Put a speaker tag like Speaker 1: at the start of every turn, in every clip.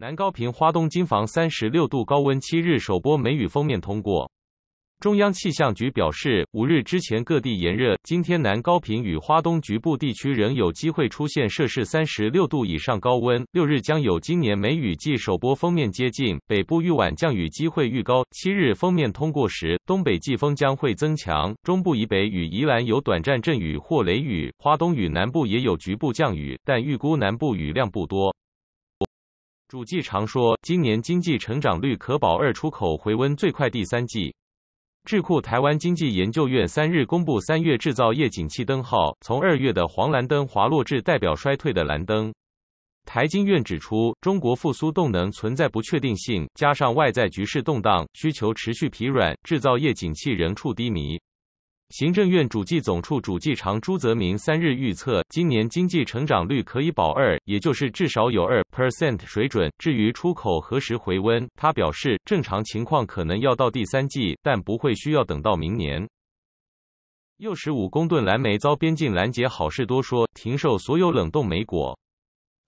Speaker 1: 南高屏花东金房三十六度高温，七日首波梅雨封面通过。中央气象局表示，五日之前各地炎热，今天南高屏与花东局部地区仍有机会出现摄氏三十六度以上高温。六日将有今年梅雨季首波封面接近，北部遇晚降雨机会愈高。七日封面通过时，东北季风将会增强，中部以北与宜兰有短暂阵雨或雷雨，花东与南部也有局部降雨，但预估南部雨量不多。主季常说，今年经济成长率可保二出口回温最快第三季。智库台湾经济研究院三日公布，三月制造业景气灯号从二月的黄蓝灯滑落至代表衰退的蓝灯。台经院指出，中国复苏动能存在不确定性，加上外在局势动荡，需求持续疲软，制造业景气仍处低迷。行政院主计总处主计长朱泽明三日预测，今年经济成长率可以保二，也就是至少有二 percent 水准。至于出口何时回温，他表示，正常情况可能要到第三季，但不会需要等到明年。又十五公吨蓝莓遭边境拦截，好事多说，停售所有冷冻莓果。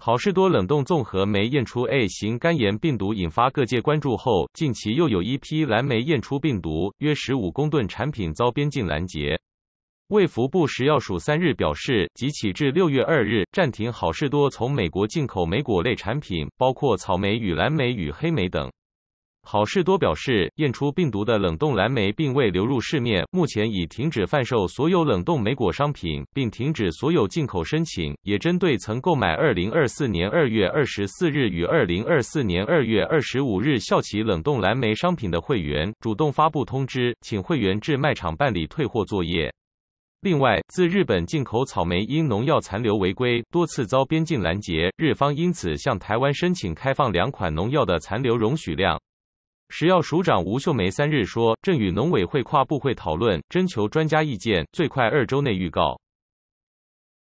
Speaker 1: 好事多冷冻综合酶验出 A 型肝炎病毒，引发各界关注后，近期又有一批蓝莓验出病毒，约十五公吨产品遭边境拦截。卫福部食药署三日表示，即起至六月二日暂停好事多从美国进口莓果类产品，包括草莓与蓝莓与黑莓等。好事多表示，验出病毒的冷冻蓝莓并未流入市面，目前已停止贩售所有冷冻莓果商品，并停止所有进口申请。也针对曾购买2024年2月24日与2024年2月25日效期冷冻蓝莓商品的会员，主动发布通知，请会员至卖场办理退货作业。另外，自日本进口草莓因农药残留违规，多次遭边境拦截，日方因此向台湾申请开放两款农药的残留容许量。食药署长吴秀梅三日说，正与农委会跨部会讨论，征求专家意见，最快二周内预告。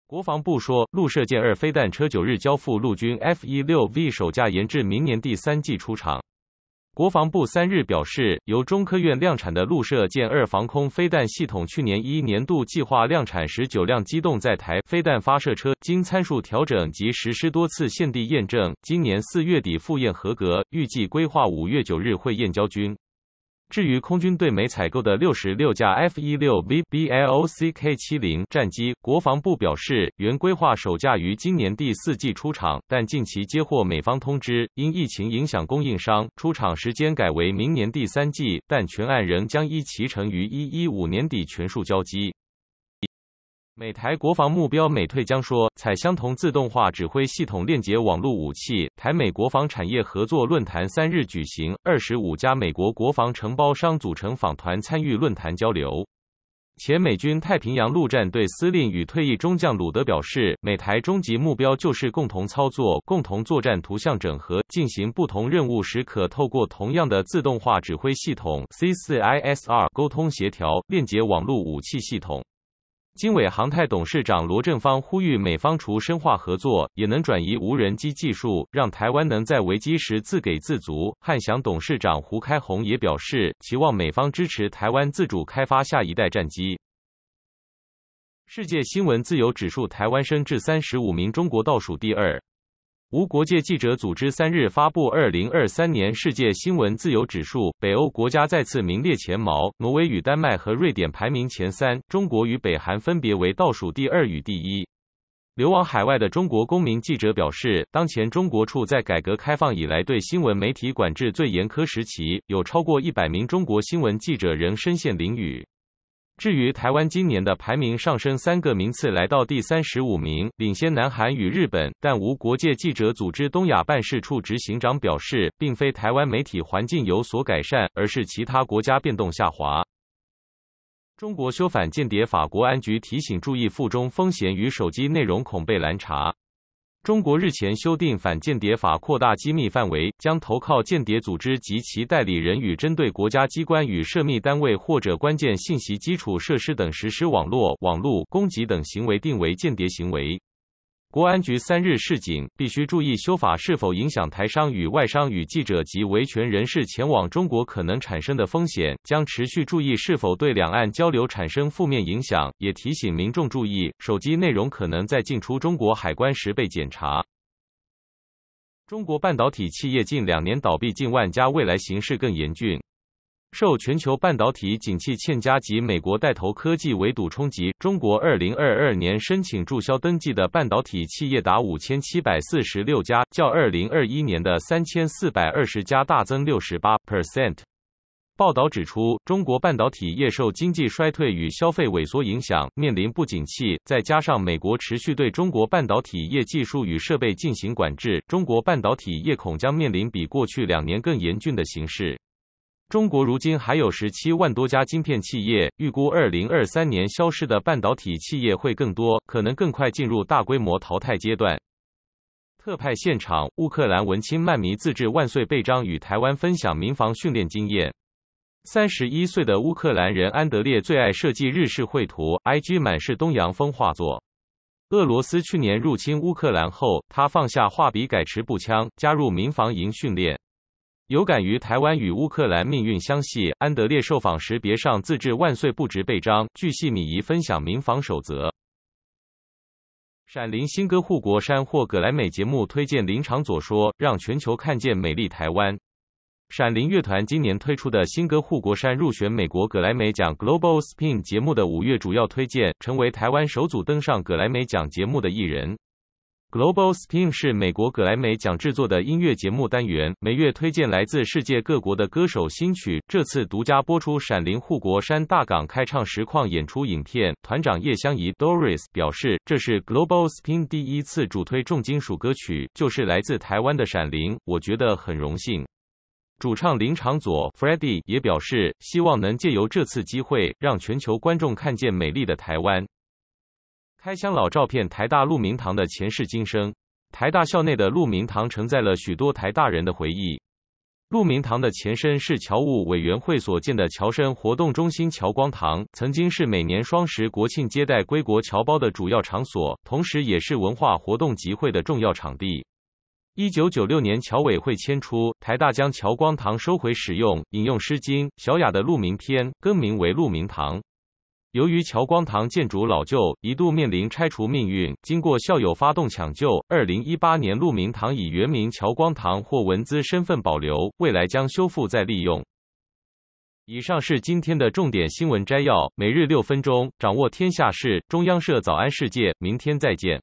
Speaker 1: 国防部说，陆射箭二飞弹车九日交付陆军，F 一六 V 首架研制明年第三季出厂。国防部三日表示，由中科院量产的陆射箭二防空飞弹系统，去年一年度计划量产十九辆机动在台飞弹发射车，经参数调整及实施多次现地验证，今年四月底复验合格，预计规划五月九日会验交军。至于空军对美采购的六十六架 F-16 VBLCK-70 战机，国防部表示，原规划首架于今年第四季出厂，但近期接获美方通知，因疫情影响，供应商出厂时间改为明年第三季，但全案仍将依期程于一一五年底全数交机。美台国防目标，美退将说采相同自动化指挥系统链接网络武器。台美国防产业合作论坛三日举行，二十五家美国国防承包商组成访团参与论坛交流。前美军太平洋陆战队司令与退役中将鲁德表示，美台终极目标就是共同操作、共同作战，图像整合进行不同任务时，可透过同样的自动化指挥系统 （C4ISR） 沟通协调，链接网络武器系统。经纬航太董事长罗正方呼吁美方除深化合作，也能转移无人机技术，让台湾能在危机时自给自足。汉翔董事长胡开宏也表示，期望美方支持台湾自主开发下一代战机。世界新闻自由指数，台湾升至三十五名，中国倒数第二。无国界记者组织三日发布《二零二三年世界新闻自由指数》，北欧国家再次名列前茅，挪威与丹麦和瑞典排名前三，中国与北韩分别为倒数第二与第一。流亡海外的中国公民记者表示，当前中国处在改革开放以来对新闻媒体管制最严苛时期，有超过一百名中国新闻记者仍身陷囹圄。至于台湾今年的排名上升三个名次，来到第三十五名，领先南韩与日本。但无国界记者组织东亚办事处执行长表示，并非台湾媒体环境有所改善，而是其他国家变动下滑。中国修反间谍法，国安局提醒注意附中风险与手机内容恐被拦查。中国日前修订反间谍法，扩大机密范围，将投靠间谍组织及其代理人与针对国家机关与涉密单位或者关键信息基础设施等实施网络、网络攻击等行为定为间谍行为。国安局三日示警，必须注意修法是否影响台商与外商、与记者及维权人士前往中国可能产生的风险，将持续注意是否对两岸交流产生负面影响，也提醒民众注意手机内容可能在进出中国海关时被检查。中国半导体企业近两年倒闭近万家，未来形势更严峻。受全球半导体景气欠佳及美国带头科技围堵冲击，中国2022年申请注销登记的半导体企业达5746家，较2021年的3420家大增68%。报道指出，中国半导体业受经济衰退与消费萎缩影响，面临不景气，再加上美国持续对中国半导体业技术与设备进行管制，中国半导体业恐将面临比过去两年更严峻的形势。中国如今还有十七万多家晶片企业，预估二零二三年消失的半导体企业会更多，可能更快进入大规模淘汰阶段。特派现场，乌克兰文青漫迷自制万岁背章，与台湾分享民防训练经验。三十一岁的乌克兰人安德烈最爱设计日式绘图，IG 满是东洋风画作。俄罗斯去年入侵乌克兰后，他放下画笔改持步枪，加入民防营训练。有感于台湾与乌克兰命运相系，安德烈受访时别上自制万岁不值备章。据悉，米仪分享民防守则。《闪灵》新歌《护国山》获格莱美节目推荐，林场左说：“让全球看见美丽台湾。”《闪灵》乐团今年推出的《新歌护国山》入选美国格莱美奖 Global Spin 节目的五月主要推荐，成为台湾首组登上格莱美奖节目的艺人。Global Spin 是美国格莱美奖制作的音乐节目单元，每月推荐来自世界各国的歌手新曲。这次独家播出《闪灵》护国山大港开唱实况演出影片。团长叶香怡 （Doris） 表示，这是 Global Spin 第一次主推重金属歌曲，就是来自台湾的《闪灵》，我觉得很荣幸。主唱林长佐 f r e d d i e 也表示，希望能借由这次机会，让全球观众看见美丽的台湾。开箱老照片：台大鹿明堂的前世今生。台大校内的鹿鸣堂承载了许多台大人的回忆。鹿鸣堂的前身是侨务委员会所建的侨生活动中心——侨光堂，曾经是每年双十国庆接待归国侨胞的主要场所，同时也是文化活动集会的重要场地。一九九六年，侨委会迁出台大，将侨光堂收回使用，引用《诗经·小雅》的“鹿鸣”篇，更名为鹿鸣堂。由于乔光堂建筑老旧，一度面临拆除命运。经过校友发动抢救，二零一八年鹿鸣堂以原名乔光堂或文资身份保留，未来将修复再利用。以上是今天的重点新闻摘要，每日六分钟掌握天下事。中央社早安世界，明天再见。